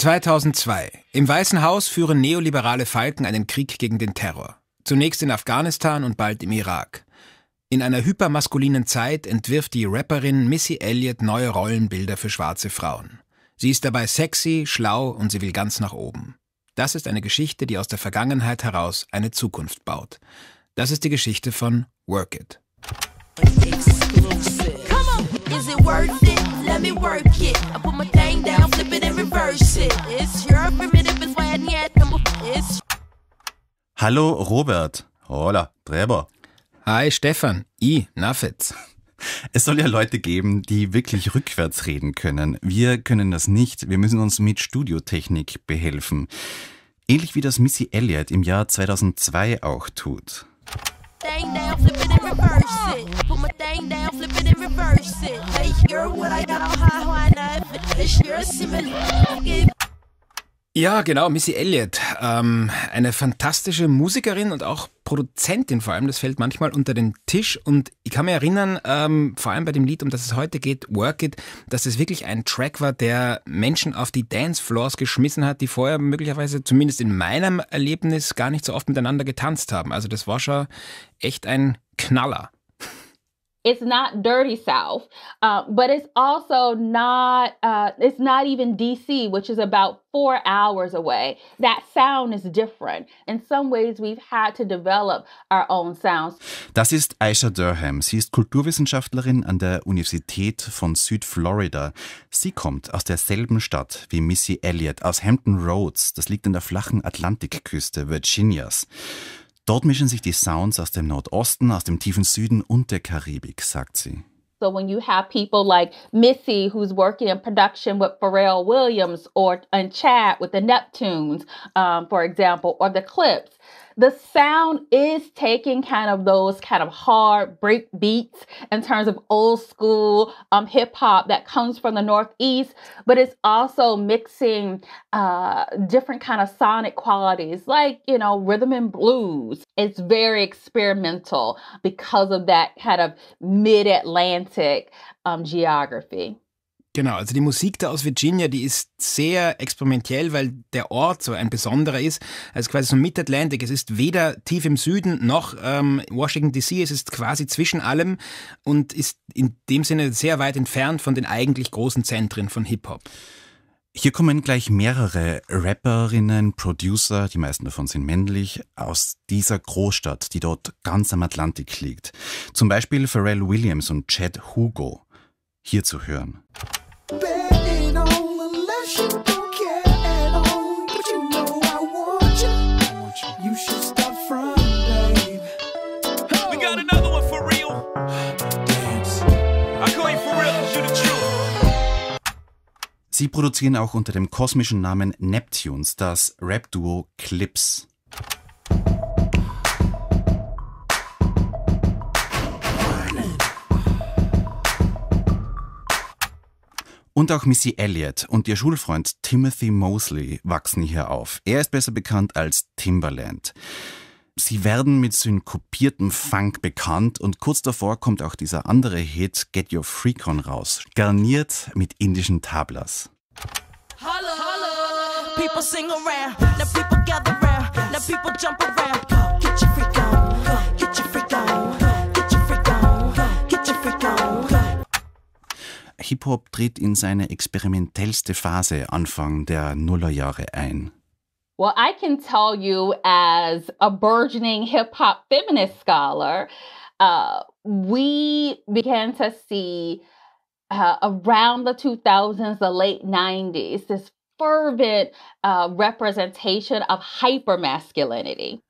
2002. Im Weißen Haus führen neoliberale Falken einen Krieg gegen den Terror. Zunächst in Afghanistan und bald im Irak. In einer hypermaskulinen Zeit entwirft die Rapperin Missy Elliott neue Rollenbilder für schwarze Frauen. Sie ist dabei sexy, schlau und sie will ganz nach oben. Das ist eine Geschichte, die aus der Vergangenheit heraus eine Zukunft baut. Das ist die Geschichte von Work It. Come on, is it worth it? let me work it. I put my thing down, flip it and reverse it. It's your primitive is when yet it's Hallo Robert. Hola, Treber. Hi Stefan. I, Nafitz. Es soll ja Leute geben, die wirklich rückwärts reden können. Wir können das nicht. Wir müssen uns mit Studiotechnik behelfen. Ähnlich wie das Missy Elliott im Jahr 2002 auch tut. thing down, flip it and reverse it. Put my thing down, flip it and reverse it. Hey, you're what I got on high, why not? This year, similar. Ja, genau, Missy Elliott. Ähm, eine fantastische Musikerin und auch Produzentin vor allem. Das fällt manchmal unter den Tisch. Und ich kann mich erinnern, ähm, vor allem bei dem Lied, um das es heute geht, Work It, dass es wirklich ein Track war, der Menschen auf die Dancefloors geschmissen hat, die vorher möglicherweise, zumindest in meinem Erlebnis, gar nicht so oft miteinander getanzt haben. Also das war schon echt ein Knaller it's not dirty south uh, but it's also not uh, it's not even dc which is about four hours away that sound is different in some ways we've had to develop our own sounds das ist Aisha Durham sie ist Kulturwissenschaftlerin an der Universität von Südflorida sie kommt aus derselben Stadt wie Missy Elliott aus Hampton Roads das liegt an der flachen Atlantikküste Virginias Dort mischen sich die Sounds aus dem Nordosten, aus dem tiefen Süden und der Karibik, sagt sie. So when you have people like Missy, who's working in production with Pharrell Williams, or and Chad with the Neptunes, um, for example, or the Clips, the sound is taking kind of those kind of hard break beats in terms of old school um, hip hop that comes from the Northeast, but it's also mixing uh, different kind of sonic qualities like, you know, rhythm and blues. It's very experimental because of that kind of mid Atlantic um, geography. Genau, also die Musik da aus Virginia, die ist sehr experimentell, weil der Ort so ein besonderer ist. Also quasi so Mid-Atlantic. Es ist weder tief im Süden noch ähm, Washington DC. Es ist quasi zwischen allem und ist in dem Sinne sehr weit entfernt von den eigentlich großen Zentren von Hip-Hop. Hier kommen gleich mehrere Rapperinnen, Producer, die meisten davon sind männlich, aus dieser Großstadt, die dort ganz am Atlantik liegt. Zum Beispiel Pharrell Williams und Chad Hugo. Hier zu hören. Sie produzieren auch unter dem kosmischen Namen Neptunes das Rap-Duo Clips. Und auch Missy Elliott und ihr Schulfreund Timothy Mosley wachsen hier auf. Er ist besser bekannt als Timberland. Sie werden mit synkopiertem Funk bekannt und kurz davor kommt auch dieser andere Hit Get Your Freak On raus, garniert mit indischen Tablas. Holla, holla, people sing around, now people gather around, now people jump around. Hip-Hop tritt in seine experimentellste Phase Anfang der Nullerjahre ein. Well, I can tell you as a burgeoning hip hop feminist scholar, uh, we began to see uh, around the 2000s, the late 90s, this fervent uh, representation of hypermasculinity.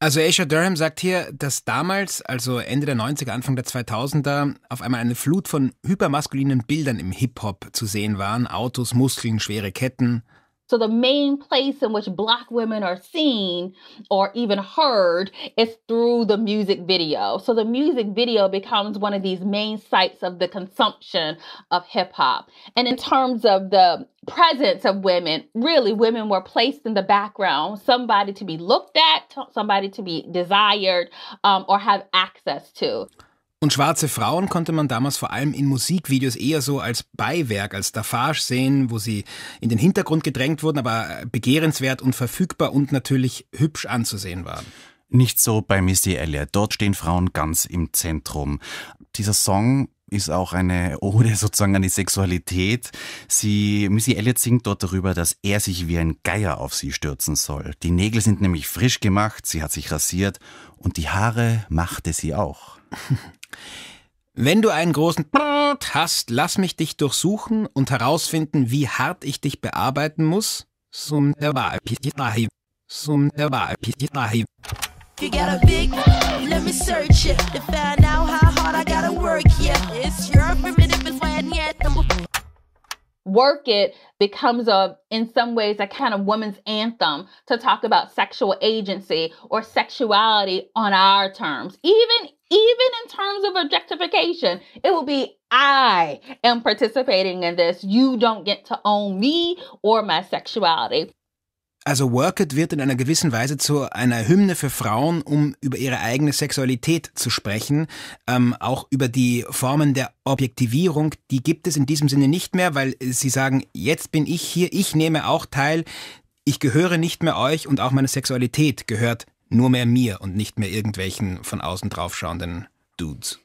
Also Aisha Durham sagt hier, dass damals, also Ende der 90er, Anfang der 2000er, auf einmal eine Flut von hypermaskulinen Bildern im Hip-Hop zu sehen waren. Autos, Muskeln, schwere Ketten. So the main place in which black women are seen or even heard is through the music video. So the music video becomes one of these main sites of the consumption of hip hop. And in terms of the presence of women, really women were placed in the background, somebody to be looked at, somebody to be desired um, or have access to. Und schwarze Frauen konnte man damals vor allem in Musikvideos eher so als Beiwerk, als Staffage sehen, wo sie in den Hintergrund gedrängt wurden, aber äh, begehrenswert und verfügbar und natürlich hübsch anzusehen waren. Nicht so bei Missy Elliott. Dort stehen Frauen ganz im Zentrum. Dieser Song ist auch eine Ode sozusagen an die Sexualität. Sie, Missy Elliott singt dort darüber, dass er sich wie ein Geier auf sie stürzen soll. Die Nägel sind nämlich frisch gemacht, sie hat sich rasiert und die Haare machte sie auch. Wenn du einen großen hast, lass mich dich durchsuchen und herausfinden, wie hart ich dich bearbeiten muss. Sum der Sum der You got a big, let me search it to find out. gotta work, yeah. It's your primitive yet Work It becomes a, in some ways, a kind of woman's anthem to talk about sexual agency or sexuality on our terms. Even, even in terms of objectification, it will be I am participating in this. You don't get to own me or my sexuality. Also Work It wird in einer gewissen Weise zu einer Hymne für Frauen, um über ihre eigene Sexualität zu sprechen. Ähm, auch über die Formen der Objektivierung, die gibt es in diesem Sinne nicht mehr, weil sie sagen, jetzt bin ich hier, ich nehme auch teil, ich gehöre nicht mehr euch und auch meine Sexualität gehört nur mehr mir und nicht mehr irgendwelchen von außen draufschauenden Dudes.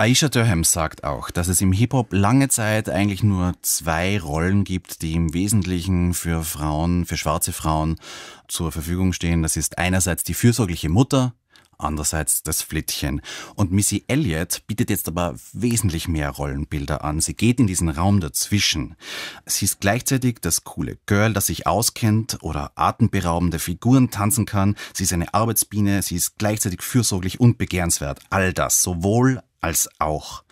Aisha Durham sagt auch, dass es im Hip-Hop lange Zeit eigentlich nur zwei Rollen gibt, die im Wesentlichen für Frauen, für schwarze Frauen zur Verfügung stehen. Das ist einerseits die fürsorgliche Mutter, andererseits das Flittchen. Und Missy Elliott bietet jetzt aber wesentlich mehr Rollenbilder an. Sie geht in diesen Raum dazwischen. Sie ist gleichzeitig das coole Girl, das sich auskennt oder atemberaubende Figuren tanzen kann. Sie ist eine Arbeitsbiene, sie ist gleichzeitig fürsorglich und begehrenswert. All das, sowohl als auch.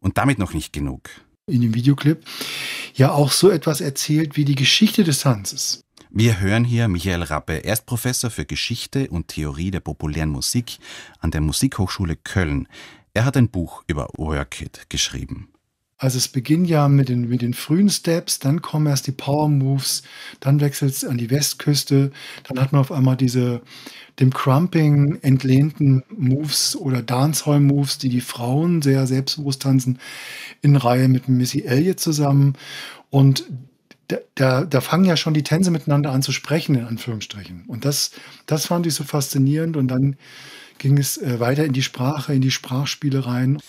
Und damit noch nicht genug. In dem Videoclip ja auch so etwas erzählt wie die Geschichte des Tanzes. Wir hören hier Michael Rappe, Erstprofessor für Geschichte und Theorie der populären Musik an der Musikhochschule Köln. Er hat ein Buch über Workit geschrieben. Also es beginnt ja mit den, mit den frühen Steps, dann kommen erst die Power Moves, dann wechselt es an die Westküste, dann hat man auf einmal diese dem Crumping entlehnten Moves oder Dancehall Moves, die die Frauen sehr selbstbewusst tanzen, in Reihe mit Missy Elliott zusammen und da, da, da, fangen ja schon die Tänze miteinander an zu sprechen, in Anführungsstrichen. Und das, das fand ich so faszinierend. Und dann ging es äh, weiter in die Sprache, in die Sprachspiele rein.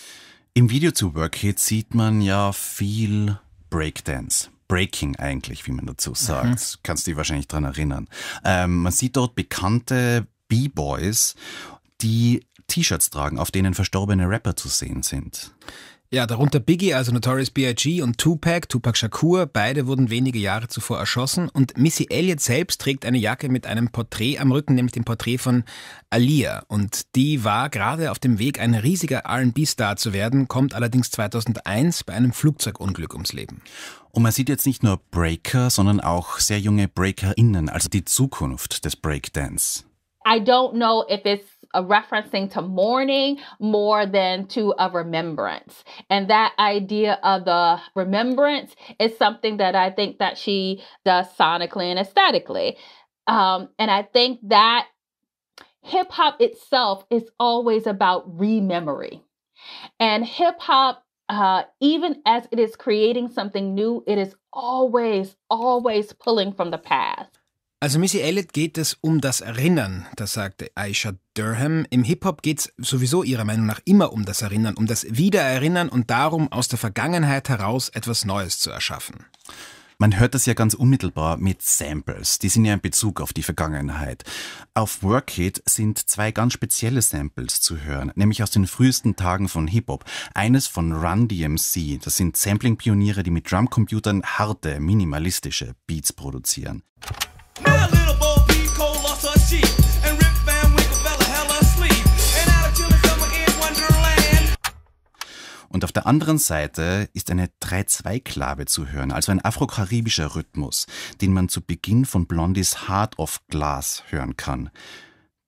Im Video zu Workhead sieht man ja viel Breakdance. Breaking eigentlich, wie man dazu sagt. Mhm. Kannst dich wahrscheinlich dran erinnern. Ähm, man sieht dort bekannte B-Boys, die T-Shirts tragen, auf denen verstorbene Rapper zu sehen sind. Ja, darunter Biggie, also Notorious B.I.G. und Tupac, Tupac Shakur, beide wurden wenige Jahre zuvor erschossen und Missy Elliott selbst trägt eine Jacke mit einem Porträt am Rücken, nämlich dem Porträt von Alia und die war gerade auf dem Weg, ein riesiger R&B-Star zu werden, kommt allerdings 2001 bei einem Flugzeugunglück ums Leben. Und man sieht jetzt nicht nur Breaker, sondern auch sehr junge BreakerInnen, also die Zukunft des Breakdance. I don't know if it's a referencing to mourning more than to a remembrance. And that idea of the remembrance is something that I think that she does sonically and aesthetically. Um, and I think that hip hop itself is always about rememory. And hip hop, uh, even as it is creating something new, it is always, always pulling from the past. Also Missy Elliott geht es um das Erinnern, das sagte Aisha Durham. Im Hip-Hop geht es sowieso ihrer Meinung nach immer um das Erinnern, um das Wiedererinnern und darum, aus der Vergangenheit heraus etwas Neues zu erschaffen. Man hört das ja ganz unmittelbar mit Samples. Die sind ja in Bezug auf die Vergangenheit. Auf Work It sind zwei ganz spezielle Samples zu hören, nämlich aus den frühesten Tagen von Hip-Hop. Eines von Run DMC. Das sind Sampling-Pioniere, die mit Drumcomputern harte, minimalistische Beats produzieren. Und auf der anderen Seite ist eine 3-2-Klave zu hören, also ein afrokaribischer Rhythmus, den man zu Beginn von Blondies Heart of Glass hören kann.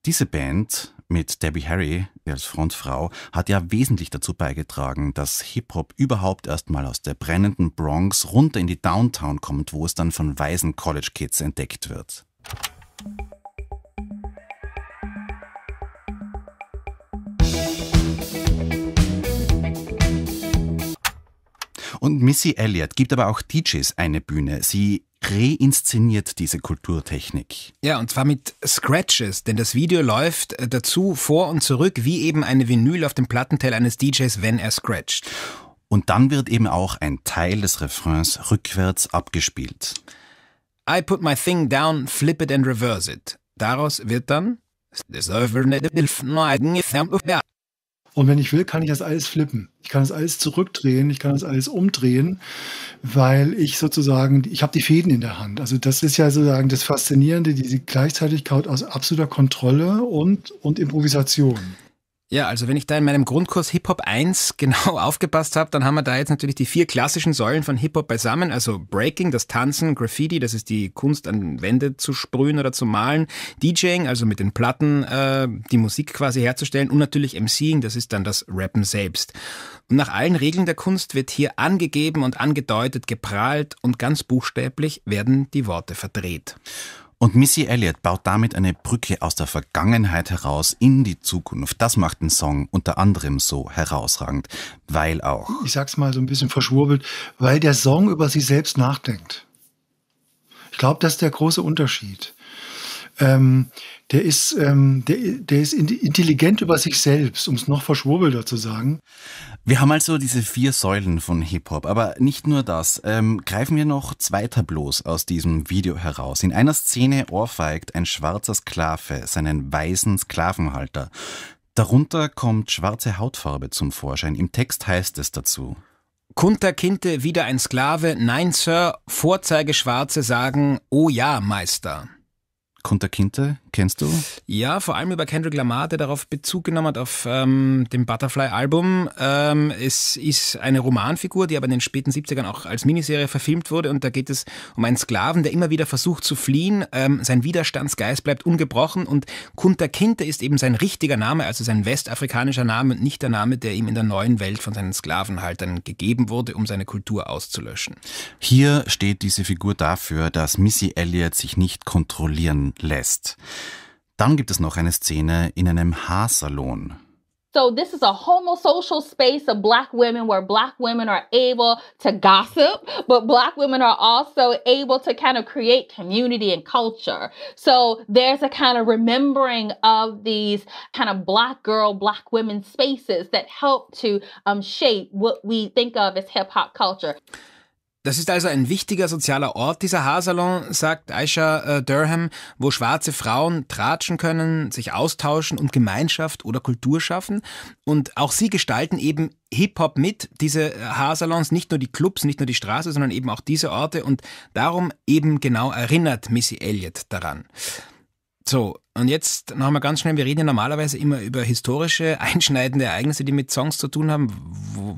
Diese Band mit Debbie Harry als Frontfrau hat ja wesentlich dazu beigetragen, dass Hip-Hop überhaupt erstmal aus der brennenden Bronx runter in die Downtown kommt, wo es dann von weißen College-Kids entdeckt wird. Und Missy Elliott gibt aber auch DJs eine Bühne. Sie reinszeniert diese Kulturtechnik. Ja, und zwar mit Scratches, denn das Video läuft äh, dazu vor und zurück wie eben eine Vinyl auf dem Plattenteil eines DJs, wenn er scratcht. Und dann wird eben auch ein Teil des Refrains rückwärts abgespielt. I put my thing down, flip it and reverse it. Daraus wird dann und wenn ich will, kann ich das alles flippen. Ich kann das alles zurückdrehen, ich kann das alles umdrehen, weil ich sozusagen, ich habe die Fäden in der Hand. Also das ist ja sozusagen das Faszinierende, diese Gleichzeitigkeit aus absoluter Kontrolle und, und Improvisation. Ja, also wenn ich da in meinem Grundkurs Hip-Hop 1 genau aufgepasst habe, dann haben wir da jetzt natürlich die vier klassischen Säulen von Hip-Hop beisammen. Also Breaking, das Tanzen, Graffiti, das ist die Kunst an Wände zu sprühen oder zu malen. DJing, also mit den Platten äh, die Musik quasi herzustellen. Und natürlich MCing, das ist dann das Rappen selbst. Und nach allen Regeln der Kunst wird hier angegeben und angedeutet, geprahlt und ganz buchstäblich werden die Worte verdreht. Und Missy Elliott baut damit eine Brücke aus der Vergangenheit heraus in die Zukunft. Das macht den Song unter anderem so herausragend, weil auch. Ich sag's mal so ein bisschen verschwurbelt, weil der Song über sich selbst nachdenkt. Ich glaube, das ist der große Unterschied ähm, der ist, ähm, der, der ist intelligent über sich selbst, um es noch verschwurbelter zu sagen. Wir haben also diese vier Säulen von Hip-Hop, aber nicht nur das. Ähm, greifen wir noch zwei Tableaus aus diesem Video heraus. In einer Szene ohrfeigt ein schwarzer Sklave seinen weißen Sklavenhalter. Darunter kommt schwarze Hautfarbe zum Vorschein. Im Text heißt es dazu. Kunter Kinte wieder ein Sklave, nein, Sir, Vorzeigeschwarze sagen, oh ja, Meister. Kunterkinte kennst du? Ja, vor allem über Kendrick Lamar, der darauf Bezug genommen hat, auf ähm, dem Butterfly-Album. Ähm, es ist eine Romanfigur, die aber in den späten 70ern auch als Miniserie verfilmt wurde. Und da geht es um einen Sklaven, der immer wieder versucht zu fliehen. Ähm, sein Widerstandsgeist bleibt ungebrochen. Und Kunta Kinte ist eben sein richtiger Name, also sein westafrikanischer Name und nicht der Name, der ihm in der neuen Welt von seinen Sklavenhaltern gegeben wurde, um seine Kultur auszulöschen. Hier steht diese Figur dafür, dass Missy Elliott sich nicht kontrollieren lässt. Dann gibt es noch eine Szene in einem Haarsalon. So this is a homosocial space of black women where black women are able to gossip, but black women are also able to kind of create community and culture. So there's a kind of remembering of these kind of black girl, black women spaces that help to um, shape what we think of as hip hop culture. Das ist also ein wichtiger sozialer Ort, dieser Haarsalon, sagt Aisha äh, Durham, wo schwarze Frauen tratschen können, sich austauschen und Gemeinschaft oder Kultur schaffen. Und auch sie gestalten eben Hip-Hop mit, diese äh, Haarsalons, nicht nur die Clubs, nicht nur die Straße, sondern eben auch diese Orte. Und darum eben genau erinnert Missy Elliott daran. So, und jetzt nochmal ganz schnell, wir reden ja normalerweise immer über historische, einschneidende Ereignisse, die mit Songs zu tun haben.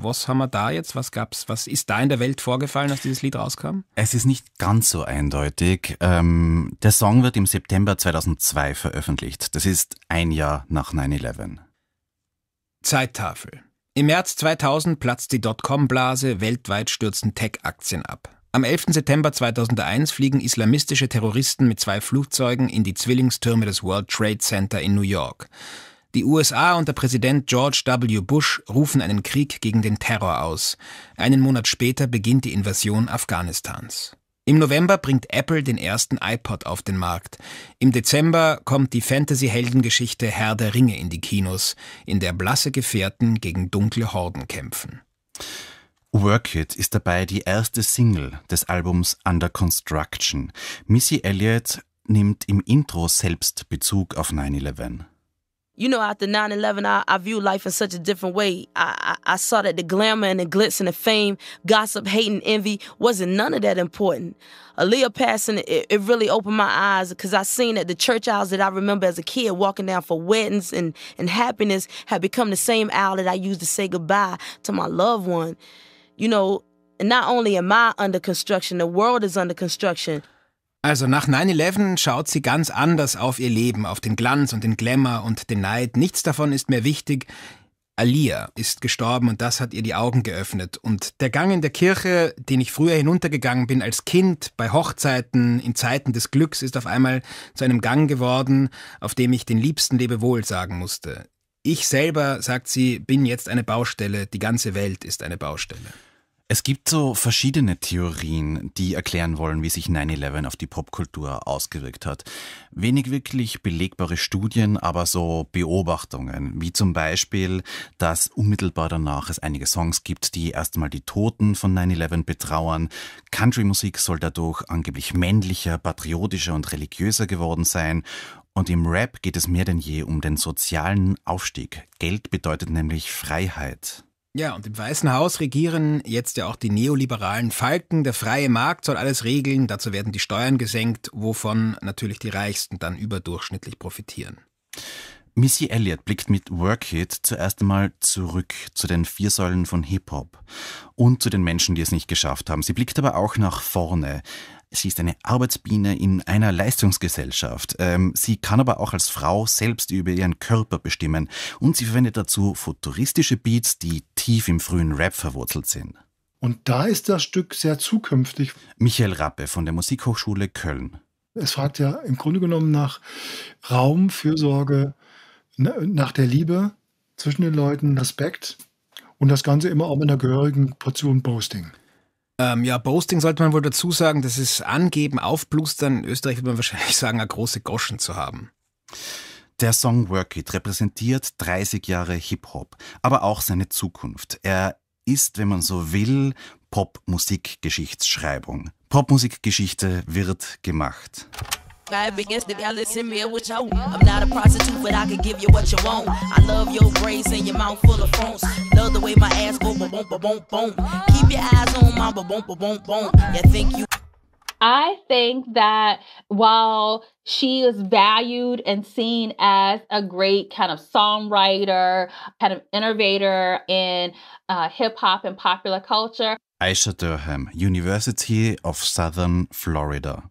Was haben wir da jetzt? Was gab's, was ist da in der Welt vorgefallen, als dieses Lied rauskam? Es ist nicht ganz so eindeutig. Ähm, der Song wird im September 2002 veröffentlicht. Das ist ein Jahr nach 9-11. Zeittafel. Im März 2000 platzt die Dotcom-Blase, weltweit stürzen Tech-Aktien ab. Am 11. September 2001 fliegen islamistische Terroristen mit zwei Flugzeugen in die Zwillingstürme des World Trade Center in New York. Die USA unter Präsident George W. Bush rufen einen Krieg gegen den Terror aus. Einen Monat später beginnt die Invasion Afghanistans. Im November bringt Apple den ersten iPod auf den Markt. Im Dezember kommt die Fantasy-Heldengeschichte Herr der Ringe in die Kinos, in der blasse Gefährten gegen dunkle Horden kämpfen. Work It ist dabei die erste Single des Albums Under Construction. Missy Elliott nimmt im Intro selbst Bezug auf 9-11. you know, after 9 11, I, I viewed life in such a different way. I, I, I, saw that the glamour and the glitz and the fame, gossip, hate, and envy wasn't none of that important. Aaliyah passing, it, it really opened my eyes because I seen that the church aisles that I remember as a kid walking down for weddings and, and happiness had become the same aisle that I used to say goodbye to my loved one. you know, not only am I under construction, the world is under construction. Also nach 9-11 schaut sie ganz anders auf ihr Leben, auf den Glanz und den Glamour und den Neid. Nichts davon ist mehr wichtig. Alia ist gestorben und das hat ihr die Augen geöffnet. Und der Gang in der Kirche, den ich früher hinuntergegangen bin als Kind, bei Hochzeiten, in Zeiten des Glücks, ist auf einmal zu einem Gang geworden, auf dem ich den liebsten Lebewohl sagen musste. Ich selber, sagt sie, bin jetzt eine Baustelle, die ganze Welt ist eine Baustelle. Es gibt so verschiedene Theorien, die erklären wollen, wie sich 9-11 auf die Popkultur ausgewirkt hat. Wenig wirklich belegbare Studien, aber so Beobachtungen, wie zum Beispiel, dass unmittelbar danach es einige Songs gibt, die erstmal die Toten von 9-11 betrauern. Country-Musik soll dadurch angeblich männlicher, patriotischer und religiöser geworden sein. Und im Rap geht es mehr denn je um den sozialen Aufstieg. Geld bedeutet nämlich Freiheit. Ja, und im Weißen Haus regieren jetzt ja auch die neoliberalen Falken. Der freie Markt soll alles regeln, dazu werden die Steuern gesenkt, wovon natürlich die Reichsten dann überdurchschnittlich profitieren. Missy Elliott blickt mit Workit zuerst einmal zurück zu den vier Säulen von Hip-Hop und zu den Menschen, die es nicht geschafft haben. Sie blickt aber auch nach vorne, Sie ist eine Arbeitsbiene in einer Leistungsgesellschaft. Ähm, sie kann aber auch als Frau selbst über ihren Körper bestimmen und sie verwendet dazu futuristische Beats, die tief im frühen Rap verwurzelt sind. Und da ist das Stück sehr zukünftig. Michael Rappe von der Musikhochschule Köln. Es fragt ja im Grunde genommen nach Raum, Fürsorge, nach der Liebe zwischen den Leuten, Respekt und das Ganze immer auch mit einer gehörigen Portion Boasting. Ähm, ja, Boasting sollte man wohl dazu sagen, das ist angeben, aufblustern. In Österreich würde man wahrscheinlich sagen, eine große Goschen zu haben. Der Song Work It repräsentiert 30 Jahre Hip-Hop, aber auch seine Zukunft. Er ist, wenn man so will, Popmusikgeschichtsschreibung. Popmusikgeschichte wird gemacht. Five against the y'all me what you I'm not a prostitute, but I can give you what you want. I love your braids and your mouth full of phones. Love the way my ass go boom boom boom boom. Keep your eyes on my boom boom boom boom. Yeah, thank you I think that while she is valued and seen as a great kind of songwriter, kind of innovator in uh, hip hop and popular culture, Aisha Durham, University of Southern Florida.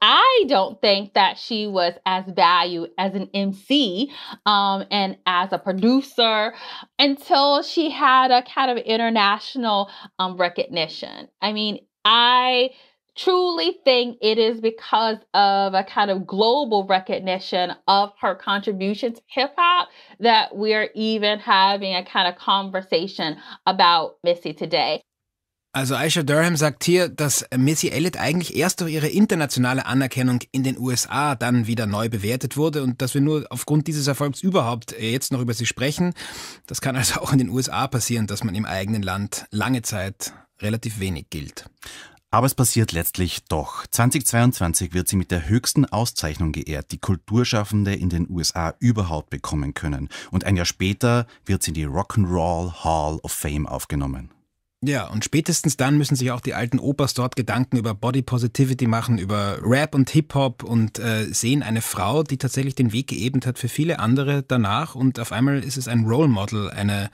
I don't think that she was as valued as an MC um, and as a producer until she had a kind of international um, recognition. I mean, I truly think it is because of a kind of global recognition of her contribution to hip hop that we're even having a kind of conversation about Missy today. Also Aisha Durham sagt hier, dass Missy Elliott eigentlich erst durch ihre internationale Anerkennung in den USA dann wieder neu bewertet wurde und dass wir nur aufgrund dieses Erfolgs überhaupt äh, jetzt noch über sie sprechen. Das kann also auch in den USA passieren, dass man im eigenen Land lange Zeit relativ wenig gilt. Aber es passiert letztlich doch. 2022 wird sie mit der höchsten Auszeichnung geehrt, die Kulturschaffende in den USA überhaupt bekommen können. Und ein Jahr später wird sie in die Rock'n'Roll Hall of Fame aufgenommen. Ja, und spätestens dann müssen sich auch die alten Opas dort Gedanken über Body Positivity machen, über Rap und Hip-Hop und äh, sehen eine Frau, die tatsächlich den Weg geebnet hat für viele andere danach und auf einmal ist es ein Role Model, eine,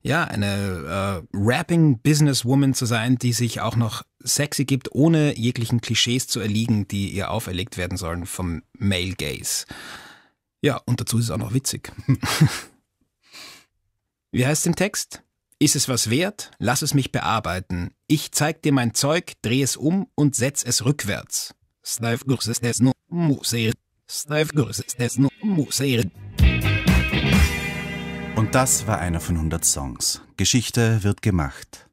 ja, eine äh, Rapping Businesswoman zu sein, die sich auch noch sexy gibt, ohne jeglichen Klischees zu erliegen, die ihr auferlegt werden sollen vom Male Gaze. Ja, und dazu ist es auch noch witzig. Wie heißt im Text? Ist es was wert? Lass es mich bearbeiten. Ich zeig dir mein Zeug, dreh es um und setz es rückwärts. Und das war einer von 100 Songs. Geschichte wird gemacht.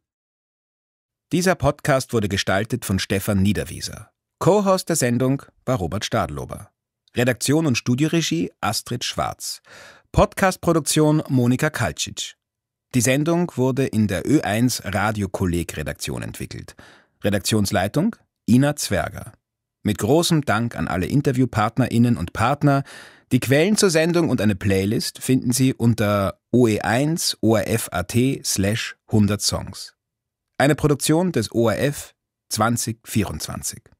Dieser Podcast wurde gestaltet von Stefan Niederwieser. Co-Host der Sendung war Robert Stadlober. Redaktion und Studioregie Astrid Schwarz. Podcastproduktion Monika Kalcic. Die Sendung wurde in der Ö1 Radiokolleg Redaktion entwickelt. Redaktionsleitung Ina Zwerger. Mit großem Dank an alle InterviewpartnerInnen und Partner. Die Quellen zur Sendung und eine Playlist finden Sie unter oe1 orf.at slash 100 Songs. Eine Produktion des ORF 2024.